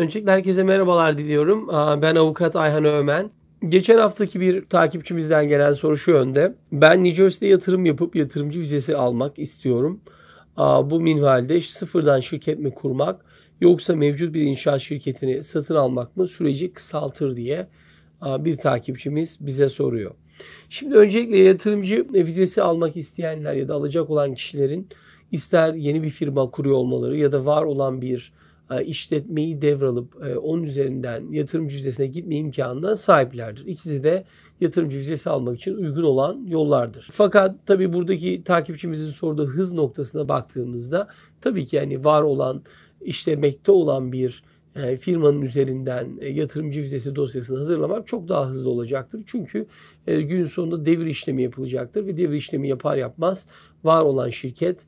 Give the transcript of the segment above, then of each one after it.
Öncelikle herkese merhabalar diliyorum. Ben avukat Ayhan Ömen. Geçen haftaki bir takipçimizden gelen soru şu yönde. Ben New Jersey'de yatırım yapıp yatırımcı vizesi almak istiyorum. Bu minvalde sıfırdan şirket mi kurmak yoksa mevcut bir inşaat şirketini satın almak mı süreci kısaltır diye bir takipçimiz bize soruyor. Şimdi öncelikle yatırımcı vizesi almak isteyenler ya da alacak olan kişilerin ister yeni bir firma kuruyor olmaları ya da var olan bir e, işletmeyi devralıp e, onun üzerinden yatırımcı vizesine gitme imkanına sahiplerdir. İkisi de yatırımcı vizesi almak için uygun olan yollardır. Fakat tabii buradaki takipçimizin sorduğu hız noktasına baktığımızda tabii ki yani var olan işlemekte olan bir e, firmanın üzerinden yatırımcı vizesi dosyasını hazırlamak çok daha hızlı olacaktır. Çünkü gün sonunda devir işlemi yapılacaktır ve devir işlemi yapar yapmaz var olan şirket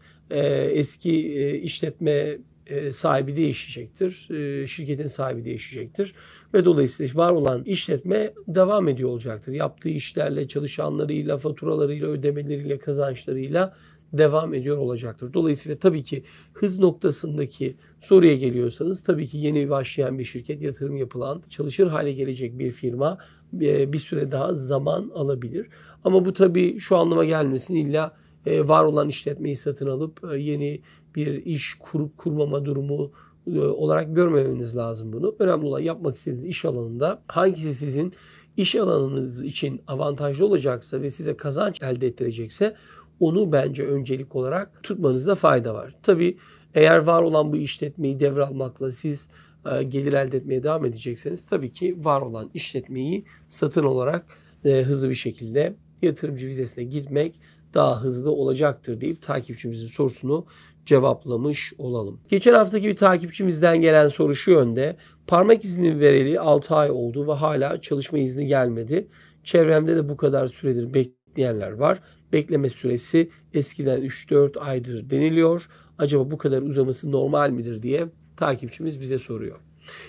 eski işletme e, sahibi değişecektir. E, şirketin sahibi değişecektir. Ve dolayısıyla var olan işletme devam ediyor olacaktır. Yaptığı işlerle, çalışanlarıyla, faturalarıyla, ödemeleriyle, kazançlarıyla devam ediyor olacaktır. Dolayısıyla tabii ki hız noktasındaki soruya geliyorsanız tabii ki yeni başlayan bir şirket, yatırım yapılan, çalışır hale gelecek bir firma e, bir süre daha zaman alabilir. Ama bu tabii şu anlama gelmesin illa var olan işletmeyi satın alıp yeni bir iş kurup kurmama durumu e, olarak görmemeniz lazım bunu. Önemli olan yapmak istediğiniz iş alanında hangisi sizin iş alanınız için avantajlı olacaksa ve size kazanç elde ettirecekse onu bence öncelik olarak tutmanızda fayda var. tabi eğer var olan bu işletmeyi devralmakla siz e, gelir elde etmeye devam edecekseniz tabii ki var olan işletmeyi satın olarak e, hızlı bir şekilde yatırımcı vizesine gitmek daha hızlı olacaktır deyip takipçimizin sorusunu cevaplamış olalım. Geçen haftaki bir takipçimizden gelen soru şu yönde. Parmak izinin vereli 6 ay oldu ve hala çalışma izni gelmedi. Çevremde de bu kadar süredir bekleyenler var. Bekleme süresi eskiden 3-4 aydır deniliyor. Acaba bu kadar uzaması normal midir diye takipçimiz bize soruyor.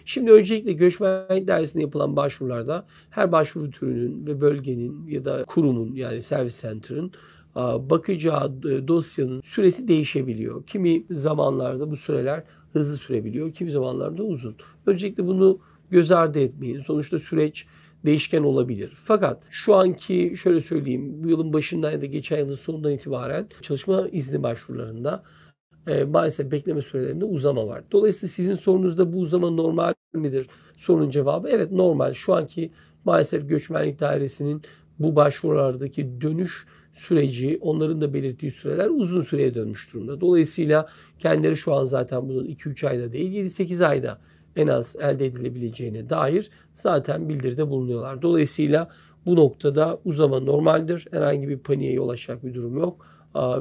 Şimdi öncelikle göçmen dersinde yapılan başvurularda her başvuru türünün ve bölgenin ya da kurumun yani servis center'ın e, bakacağı e, dosyanın süresi değişebiliyor. Kimi zamanlarda bu süreler hızlı sürebiliyor, kimi zamanlarda uzun. Öncelikle bunu göz ardı etmeyin. Sonuçta süreç değişken olabilir. Fakat şu anki şöyle söyleyeyim bu yılın başından ya da geçen yılın sonundan itibaren çalışma izni başvurularında e, maalesef bekleme sürelerinde uzama var. Dolayısıyla sizin sorunuzda bu uzama normal midir? Sorunun cevabı evet normal. Şu anki maalesef göçmenlik dairesinin bu başvurulardaki dönüş süreci, onların da belirttiği süreler uzun süreye dönmüş durumda. Dolayısıyla kendileri şu an zaten bunun 2-3 ayda değil 7-8 ayda en az elde edilebileceğine dair zaten bildiride bulunuyorlar. Dolayısıyla bu noktada uzama normaldir. Herhangi bir paniğe yol açacak bir durum yok.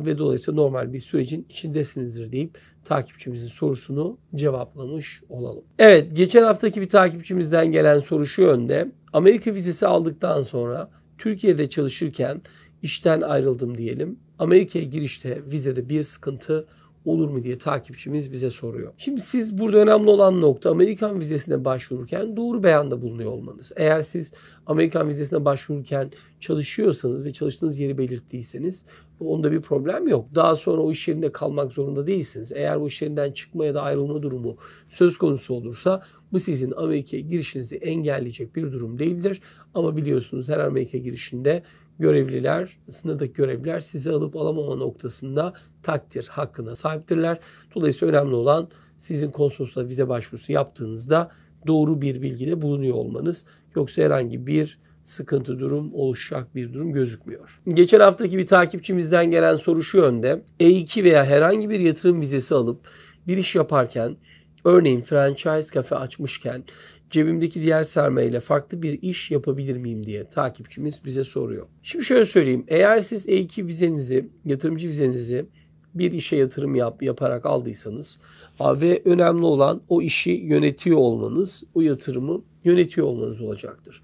Ve dolayısıyla normal bir sürecin içindesinizdir deyip takipçimizin sorusunu cevaplamış olalım. Evet geçen haftaki bir takipçimizden gelen soru şu yönde. Amerika vizesi aldıktan sonra Türkiye'de çalışırken işten ayrıldım diyelim. Amerika'ya girişte vizede bir sıkıntı olur mu diye takipçimiz bize soruyor. Şimdi siz burada önemli olan nokta Amerikan vizesine başvururken doğru beyanda bulunuyor olmanız. Eğer siz Amerikan vizesine başvururken çalışıyorsanız ve çalıştığınız yeri belirttiyseniz onda bir problem yok. Daha sonra o iş yerinde kalmak zorunda değilsiniz. Eğer o iş yerinden çıkma ya da ayrılma durumu söz konusu olursa bu sizin Amerika'ya girişinizi engelleyecek bir durum değildir. Ama biliyorsunuz her Amerika girişinde görevliler, sınırdaki görevliler sizi alıp alamama noktasında takdir hakkına sahiptirler. Dolayısıyla önemli olan sizin konsolosluğa vize başvurusu yaptığınızda doğru bir bilgide bulunuyor olmanız. Yoksa herhangi bir sıkıntı durum oluşacak bir durum gözükmüyor. Geçen haftaki bir takipçimizden gelen soru şu yönde. E2 veya herhangi bir yatırım vizesi alıp bir iş yaparken örneğin franchise kafe açmışken cebimdeki diğer sermayeyle farklı bir iş yapabilir miyim diye takipçimiz bize soruyor. Şimdi şöyle söyleyeyim. Eğer siz E2 vizenizi, yatırımcı vizenizi bir işe yatırım yap, yaparak aldıysanız ve önemli olan o işi yönetiyor olmanız, o yatırımı yönetiyor olmanız olacaktır.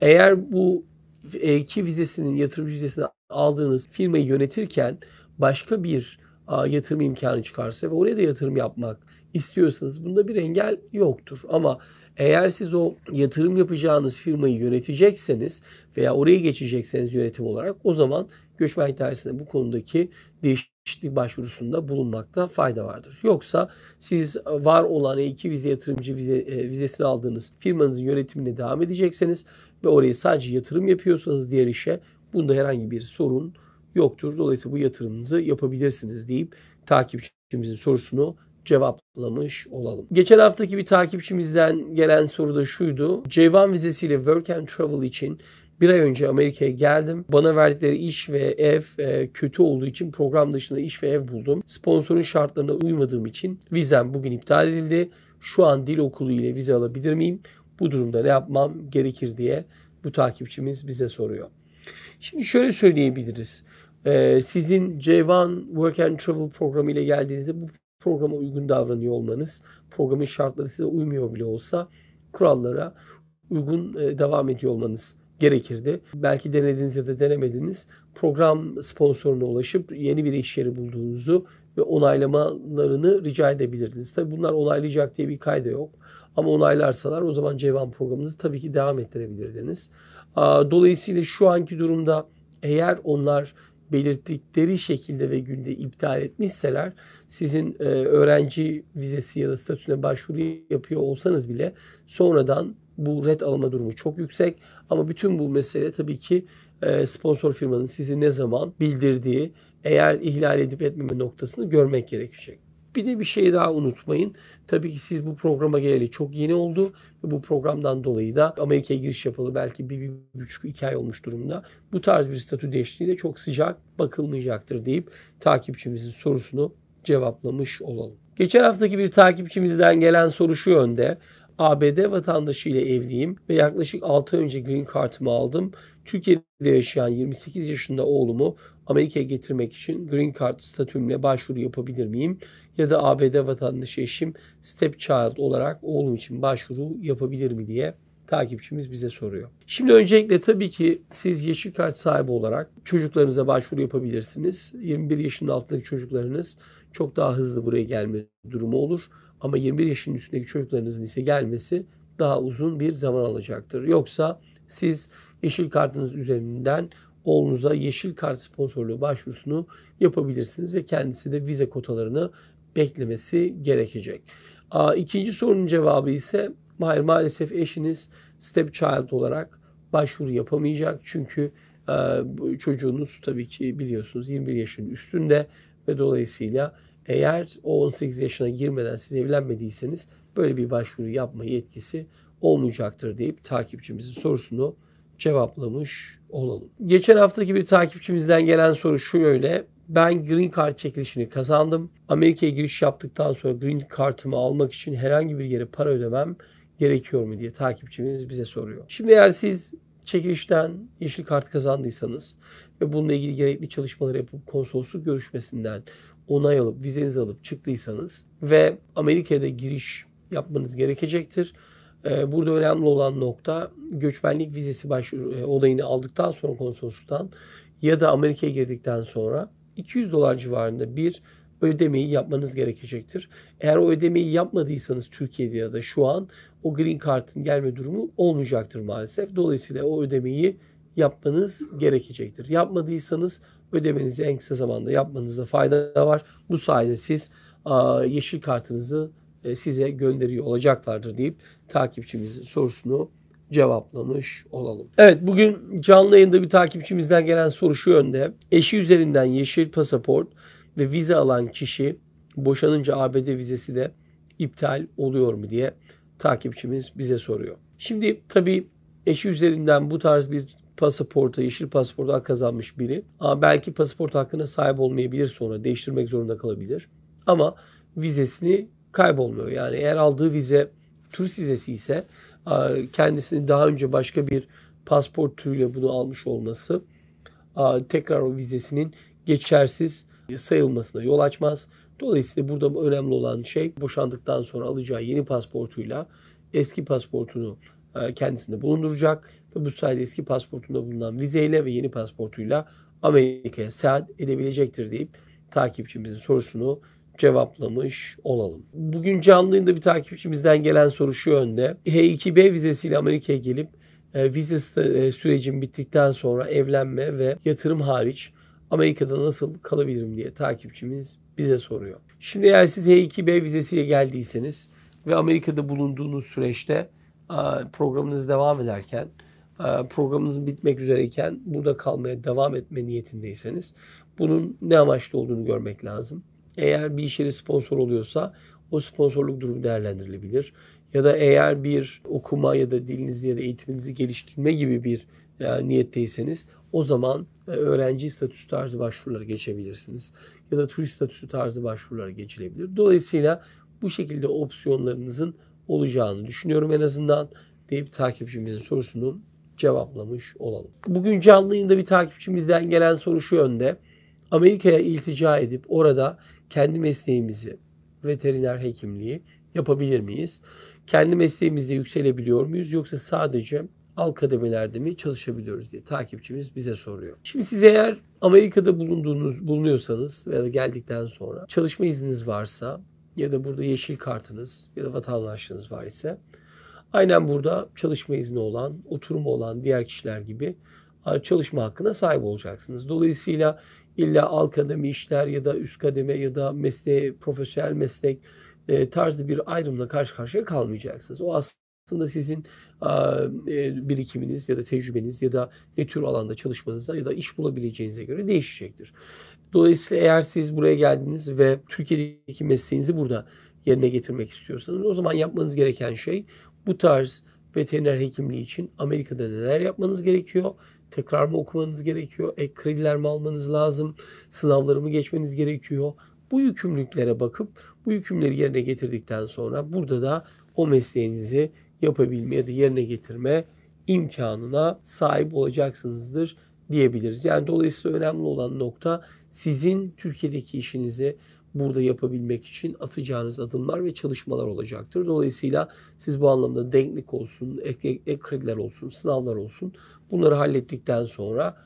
Eğer bu E2 vizesinin, yatırımcı vizesini aldığınız firmayı yönetirken başka bir yatırım imkanı çıkarsa ve oraya da yatırım yapmak istiyorsanız bunda bir engel yoktur. Ama eğer siz o yatırım yapacağınız firmayı yönetecekseniz veya oraya geçecekseniz yönetim olarak o zaman göçmen idaresine bu konudaki değişiklik başvurusunda bulunmakta fayda vardır. Yoksa siz var olan E2 vize yatırımcı vize, e, vizesini aldığınız firmanızın yönetimine devam edecekseniz ve oraya sadece yatırım yapıyorsanız diğer işe bunda herhangi bir sorun yoktur. Dolayısıyla bu yatırımınızı yapabilirsiniz deyip takipçimizin sorusunu cevaplamış olalım. Geçen haftaki bir takipçimizden gelen soru da şuydu. C1 vizesiyle Work and Travel için bir ay önce Amerika'ya geldim. Bana verdikleri iş ve ev e, kötü olduğu için program dışında iş ve ev buldum. Sponsorun şartlarına uymadığım için vizem bugün iptal edildi. Şu an dil okulu ile vize alabilir miyim? Bu durumda ne yapmam gerekir diye bu takipçimiz bize soruyor. Şimdi şöyle söyleyebiliriz. Ee, sizin C1 Work and Travel programı ile geldiğinizde bu programa uygun davranıyor olmanız, programın şartları size uymuyor bile olsa kurallara uygun e, devam ediyor olmanız gerekirdi. Belki denediniz ya da denemediniz. Program sponsoruna ulaşıp yeni bir iş yeri bulduğunuzu ve onaylamalarını rica edebilirdiniz. Tabi bunlar onaylayacak diye bir kayda yok. Ama onaylarsalar o zaman Cevan programınızı tabii ki devam ettirebilirdiniz. Dolayısıyla şu anki durumda eğer onlar belirttikleri şekilde ve günde iptal etmişseler sizin e, öğrenci vizesi ya da statüne başvuru yapıyor olsanız bile sonradan bu red alma durumu çok yüksek. Ama bütün bu mesele tabii ki e, sponsor firmanın sizi ne zaman bildirdiği eğer ihlal edip etmeme noktasını görmek gerekecek. Bir de bir şey daha unutmayın. Tabii ki siz bu programa geleli çok yeni oldu. Ve bu programdan dolayı da Amerika'ya giriş yapalı belki bir, bir buçuk iki ay olmuş durumda. Bu tarz bir statü değişikliği de çok sıcak bakılmayacaktır deyip takipçimizin sorusunu cevaplamış olalım. Geçen haftaki bir takipçimizden gelen soru şu yönde. ABD vatandaşı ile evliyim ve yaklaşık 6 ay önce green card'ımı aldım. Türkiye'de yaşayan 28 yaşında oğlumu Amerika'ya getirmek için Green Card statümle başvuru yapabilir miyim? Ya da ABD vatandaşı eşim stepchild olarak oğlum için başvuru yapabilir mi diye takipçimiz bize soruyor. Şimdi öncelikle tabii ki siz yeşil kart sahibi olarak çocuklarınıza başvuru yapabilirsiniz. 21 yaşın altındaki çocuklarınız çok daha hızlı buraya gelme durumu olur. Ama 21 yaşın üstündeki çocuklarınızın ise gelmesi daha uzun bir zaman alacaktır. Yoksa siz yeşil kartınız üzerinden oğlunuza yeşil kart sponsorluğu başvurusunu yapabilirsiniz ve kendisi de vize kotalarını beklemesi gerekecek. İkinci sorunun cevabı ise hayır maalesef eşiniz stepchild olarak başvuru yapamayacak. Çünkü e, çocuğunuz tabii ki biliyorsunuz 21 yaşın üstünde ve dolayısıyla eğer o 18 yaşına girmeden siz evlenmediyseniz böyle bir başvuru yapma yetkisi olmayacaktır deyip takipçimizin sorusunu cevaplamış olalım. Geçen haftaki bir takipçimizden gelen soru şu yöyle. Ben Green Card çekilişini kazandım. Amerika'ya giriş yaptıktan sonra Green Card'ımı almak için herhangi bir yere para ödemem gerekiyor mu diye takipçimiz bize soruyor. Şimdi eğer siz çekilişten yeşil kart kazandıysanız ve bununla ilgili gerekli çalışmaları yapıp konsolosluk görüşmesinden onay alıp vizenizi alıp çıktıysanız ve Amerika'ya da giriş yapmanız gerekecektir. Ee, burada önemli olan nokta göçmenlik vizesi başvuru e, olayını aldıktan sonra konsolosluktan ya da Amerika'ya girdikten sonra 200 dolar civarında bir ödemeyi yapmanız gerekecektir. Eğer o ödemeyi yapmadıysanız Türkiye'de ya da şu an o green card'ın gelme durumu olmayacaktır maalesef. Dolayısıyla o ödemeyi yapmanız gerekecektir. Yapmadıysanız ödemenizi en kısa zamanda yapmanızda fayda var. Bu sayede siz yeşil kartınızı e, size gönderiyor olacaklardır deyip takipçimizin sorusunu cevaplamış olalım. Evet bugün canlı yayında bir takipçimizden gelen soru şu yönde. Eşi üzerinden yeşil pasaport ve vize alan kişi boşanınca ABD vizesi de iptal oluyor mu diye takipçimiz bize soruyor. Şimdi tabii eşi üzerinden bu tarz bir pasaporta, yeşil pasaporta kazanmış biri ama belki pasaport hakkına sahip olmayabilir sonra değiştirmek zorunda kalabilir. Ama vizesini kaybolmuyor. Yani eğer aldığı vize turist vizesi ise e, kendisini daha önce başka bir pasport türüyle bunu almış olması e, tekrar o vizesinin geçersiz sayılmasına yol açmaz. Dolayısıyla burada önemli olan şey boşandıktan sonra alacağı yeni pasportuyla eski pasportunu e, kendisinde bulunduracak ve bu sayede eski pasportunda bulunan vizeyle ve yeni pasportuyla Amerika'ya seyahat edebilecektir deyip takipçimizin sorusunu cevaplamış olalım. Bugün canlı bir takipçimizden gelen soru şu yönde. H2B vizesiyle Amerika'ya gelip e, vize e, sürecim bittikten sonra evlenme ve yatırım hariç Amerika'da nasıl kalabilirim diye takipçimiz bize soruyor. Şimdi eğer siz H2B vizesiyle geldiyseniz ve Amerika'da bulunduğunuz süreçte programınız devam ederken programınızın bitmek üzereyken burada kalmaya devam etme niyetindeyseniz bunun ne amaçlı olduğunu görmek lazım. Eğer bir iş yeri sponsor oluyorsa o sponsorluk durumu değerlendirilebilir. Ya da eğer bir okuma ya da dilinizi ya da eğitiminizi geliştirme gibi bir yani e, niyetteyseniz o zaman e, öğrenci statüsü tarzı başvurulara geçebilirsiniz. Ya da turist statüsü tarzı başvurulara geçilebilir. Dolayısıyla bu şekilde opsiyonlarınızın olacağını düşünüyorum en azından deyip takipçimizin sorusunu cevaplamış olalım. Bugün canlı yayında bir takipçimizden gelen soru şu yönde. Amerika'ya iltica edip orada kendi mesleğimizi veteriner hekimliği yapabilir miyiz? Kendi mesleğimizde yükselebiliyor muyuz yoksa sadece alt kademelerde mi çalışabiliyoruz diye takipçimiz bize soruyor. Şimdi siz eğer Amerika'da bulunduğunuz bulunuyorsanız veya da geldikten sonra çalışma izniniz varsa ya da burada yeşil kartınız ya da vatandaşlığınız var ise aynen burada çalışma izni olan, oturumu olan diğer kişiler gibi e, çalışma hakkına sahip olacaksınız. Dolayısıyla illa alt kademe işler ya da üst kademe ya da mesleğe, profesyonel meslek e, tarzı bir ayrımla karşı karşıya kalmayacaksınız. O aslında sizin e, e, birikiminiz ya da tecrübeniz ya da ne tür alanda çalışmanıza ya da iş bulabileceğinize göre değişecektir. Dolayısıyla eğer siz buraya geldiniz ve Türkiye'deki mesleğinizi burada yerine getirmek istiyorsanız o zaman yapmanız gereken şey bu tarz veteriner hekimliği için Amerika'da neler yapmanız gerekiyor? tekrar mı okumanız gerekiyor? Ek krediler mi almanız lazım? Sınavları mı geçmeniz gerekiyor? Bu yükümlülüklere bakıp bu yükümleri yerine getirdikten sonra burada da o mesleğinizi yapabilme ya da yerine getirme imkanına sahip olacaksınızdır diyebiliriz. Yani dolayısıyla önemli olan nokta sizin Türkiye'deki işinizi burada yapabilmek için atacağınız adımlar ve çalışmalar olacaktır. Dolayısıyla siz bu anlamda denklik olsun, ek, ek krediler olsun, sınavlar olsun bunları hallettikten sonra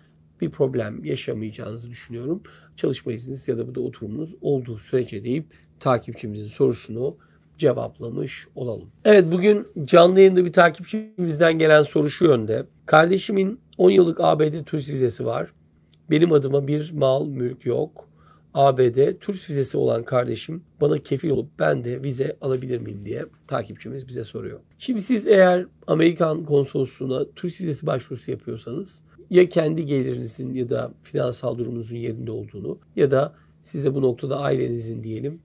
bir problem yaşamayacağınızı düşünüyorum. Çalışma izniniz ya da burada oturumunuz olduğu sürece deyip takipçimizin sorusunu cevaplamış olalım. Evet bugün canlı yayında bir takipçimizden gelen soru şu yönde. Kardeşimin 10 yıllık ABD turist vizesi var. Benim adıma bir mal mülk yok. ABD turist vizesi olan kardeşim bana kefil olup ben de vize alabilir miyim diye takipçimiz bize soruyor. Şimdi siz eğer Amerikan konsolosluğuna turist vizesi başvurusu yapıyorsanız ya kendi gelirinizin ya da finansal durumunuzun yerinde olduğunu ya da size bu noktada ailenizin diyelim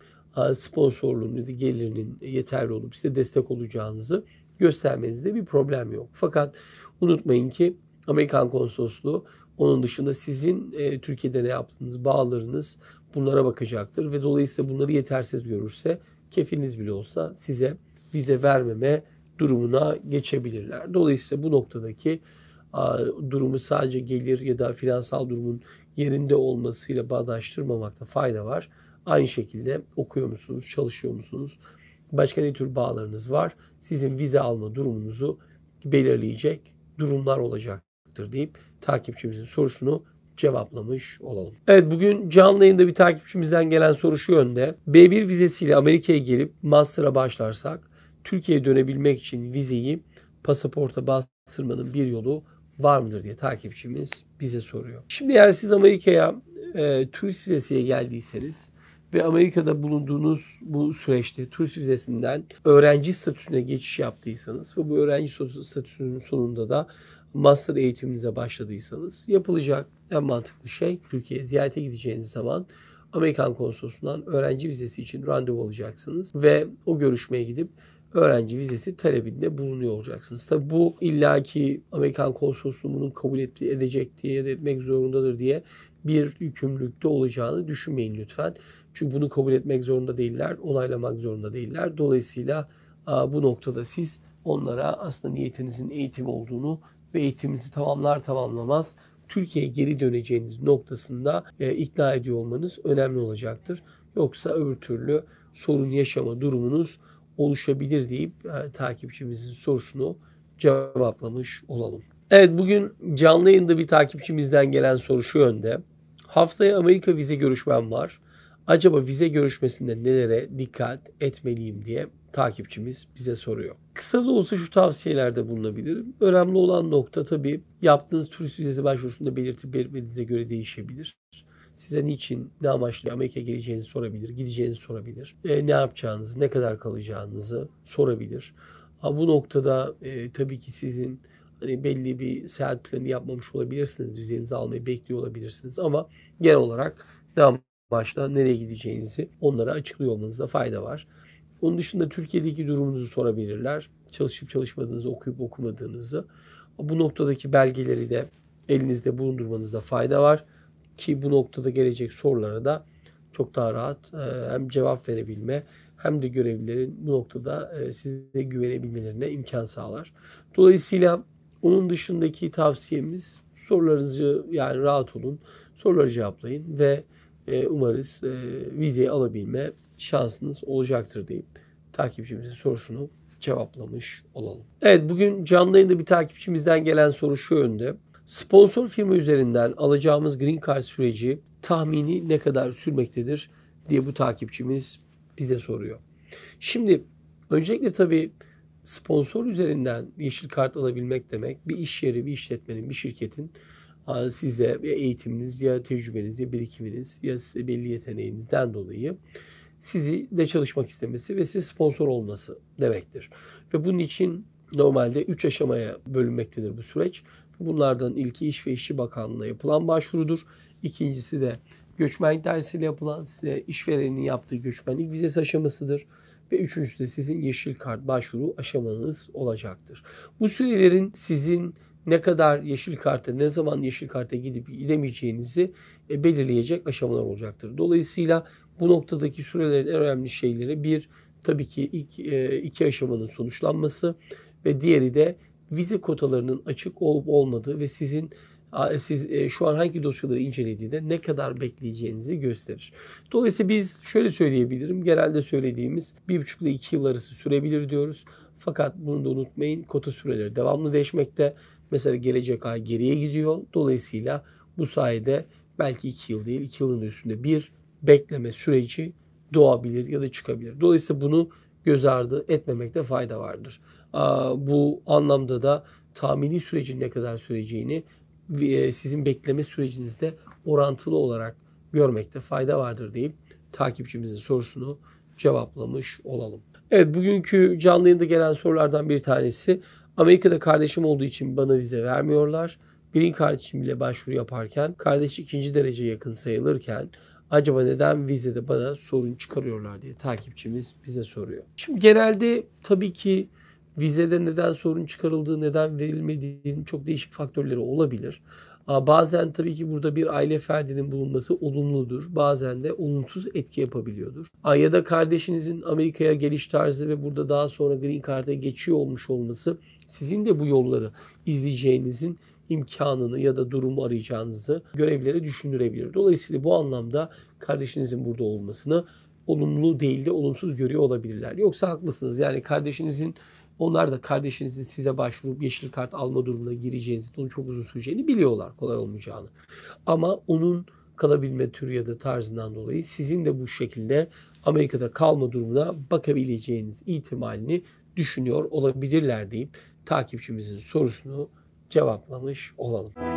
sponsorluğunun ya da gelirinin yeterli olup size destek olacağınızı göstermenizde bir problem yok. Fakat unutmayın ki Amerikan konsolosluğu onun dışında sizin e, Türkiye'de ne yaptığınız, bağlarınız bunlara bakacaktır ve dolayısıyla bunları yetersiz görürse kefiliniz bile olsa size vize vermeme durumuna geçebilirler. Dolayısıyla bu noktadaki a, durumu sadece gelir ya da finansal durumun yerinde olmasıyla bağdaştırmamakta fayda var. Aynı şekilde okuyor musunuz, çalışıyor musunuz? Başka ne tür bağlarınız var? Sizin vize alma durumunuzu belirleyecek durumlar olacak olacaktır deyip takipçimizin sorusunu cevaplamış olalım. Evet bugün canlı yayında bir takipçimizden gelen soru şu yönde. B1 vizesiyle Amerika'ya gelip master'a başlarsak Türkiye'ye dönebilmek için vizeyi pasaporta bastırmanın bir yolu var mıdır diye takipçimiz bize soruyor. Şimdi eğer siz Amerika'ya e, turist vizesiyle geldiyseniz ve Amerika'da bulunduğunuz bu süreçte turist vizesinden öğrenci statüsüne geçiş yaptıysanız ve bu öğrenci statüsünün sonunda da master eğitiminize başladıysanız yapılacak en mantıklı şey Türkiye ziyarete gideceğiniz zaman Amerikan konsolosundan öğrenci vizesi için randevu alacaksınız ve o görüşmeye gidip öğrenci vizesi talebinde bulunuyor olacaksınız. Tabi bu illaki Amerikan konsolosluğu bunun kabul etti edecek diye ya etmek zorundadır diye bir yükümlülükte olacağını düşünmeyin lütfen. Çünkü bunu kabul etmek zorunda değiller, onaylamak zorunda değiller. Dolayısıyla bu noktada siz onlara aslında niyetinizin eğitim olduğunu ve eğitiminizi tamamlar tamamlamaz Türkiye'ye geri döneceğiniz noktasında e, ikna ediyor olmanız önemli olacaktır. Yoksa öbür türlü sorun yaşama durumunuz oluşabilir deyip e, takipçimizin sorusunu cevaplamış olalım. Evet bugün canlı yayında bir takipçimizden gelen soru şu yönde. Haftaya Amerika vize görüşmem var. Acaba vize görüşmesinde nelere dikkat etmeliyim diye takipçimiz bize soruyor. Kısa da olsa şu tavsiyelerde bulunabilirim. Önemli olan nokta tabii yaptığınız turist vizesi başvurusunda belirtip belirtmediğinize göre değişebilir. Size niçin, ne amaçlı Amerika'ya geleceğini sorabilir, gideceğini sorabilir. E, ne yapacağınızı, ne kadar kalacağınızı sorabilir. Ha, bu noktada e, tabii ki sizin hani belli bir seyahat planı yapmamış olabilirsiniz. Vizenizi almayı bekliyor olabilirsiniz ama genel olarak ne maaşla nereye gideceğinizi onlara açıklıyor olmanızda fayda var. Onun dışında Türkiye'deki durumunuzu sorabilirler. Çalışıp çalışmadığınızı, okuyup okumadığınızı. Bu noktadaki belgeleri de elinizde bulundurmanızda fayda var. Ki bu noktada gelecek sorulara da çok daha rahat e, hem cevap verebilme hem de görevlilerin bu noktada e, size güvenebilmelerine imkan sağlar. Dolayısıyla onun dışındaki tavsiyemiz sorularınızı yani rahat olun, soruları cevaplayın ve e, umarız e, vizeyi alabilme şansınız olacaktır deyip takipçimizin sorusunu cevaplamış olalım. Evet bugün canlı yayında bir takipçimizden gelen soru şu yönde. Sponsor firma üzerinden alacağımız green card süreci tahmini ne kadar sürmektedir diye bu takipçimiz bize soruyor. Şimdi öncelikle tabii sponsor üzerinden yeşil kart alabilmek demek bir iş yeri, bir işletmenin, bir şirketin ee, size eğitiminiz ya tecrübeniz ya birikiminiz ya belli yeteneğinizden dolayı sizi de çalışmak istemesi ve size sponsor olması demektir. Ve bunun için normalde 3 aşamaya bölünmektedir bu süreç. Bunlardan ilki İş ve İşçi Bakanlığı'na yapılan başvurudur. İkincisi de göçmen dersiyle yapılan size işverenin yaptığı göçmenlik vizesi aşamasıdır. Ve üçüncüsü de sizin yeşil kart başvuru aşamanız olacaktır. Bu sürelerin sizin ne kadar yeşil karta, ne zaman yeşil karta gidip gidemeyeceğinizi e, belirleyecek aşamalar olacaktır. Dolayısıyla bu noktadaki sürelerin en önemli şeyleri bir tabii ki ilk e, iki aşamanın sonuçlanması ve diğeri de vize kotalarının açık olup olmadığı ve sizin siz e, şu an hangi dosyaları incelediğinde ne kadar bekleyeceğinizi gösterir. Dolayısıyla biz şöyle söyleyebilirim. Genelde söylediğimiz 1,5 ile 2 yıl arası sürebilir diyoruz. Fakat bunu da unutmayın. Kota süreleri devamlı değişmekte. Mesela gelecek ay geriye gidiyor. Dolayısıyla bu sayede belki 2 yıl değil 2 yılın üstünde bir bekleme süreci doğabilir ya da çıkabilir. Dolayısıyla bunu göz ardı etmemekte fayda vardır. Bu anlamda da tahmini sürecin ne kadar süreceğini e, sizin bekleme sürecinizde orantılı olarak görmekte fayda vardır deyip takipçimizin sorusunu cevaplamış olalım. Evet bugünkü canlı yayında gelen sorulardan bir tanesi Amerika'da kardeşim olduğu için bana vize vermiyorlar. Green Card için bile başvuru yaparken kardeş ikinci derece yakın sayılırken acaba neden vizede bana sorun çıkarıyorlar diye takipçimiz bize soruyor. Şimdi genelde tabii ki vizede neden sorun çıkarıldığı, neden verilmediğinin çok değişik faktörleri olabilir. Bazen tabii ki burada bir aile ferdinin bulunması olumludur. Bazen de olumsuz etki yapabiliyordur. Ya da kardeşinizin Amerika'ya geliş tarzı ve burada daha sonra Green Card'a geçiyor olmuş olması sizin de bu yolları izleyeceğinizin imkanını ya da durumu arayacağınızı görevlere düşündürebilir. Dolayısıyla bu anlamda kardeşinizin burada olmasını olumlu değil de olumsuz görüyor olabilirler. Yoksa haklısınız. Yani kardeşinizin onlar da kardeşinizin size başvurup yeşil kart alma durumuna gireceğinizi, onun çok uzun süreceğini biliyorlar kolay olmayacağını. Ama onun kalabilme türü ya da tarzından dolayı sizin de bu şekilde Amerika'da kalma durumuna bakabileceğiniz ihtimalini düşünüyor olabilirler deyip takipçimizin sorusunu cevaplamış olalım.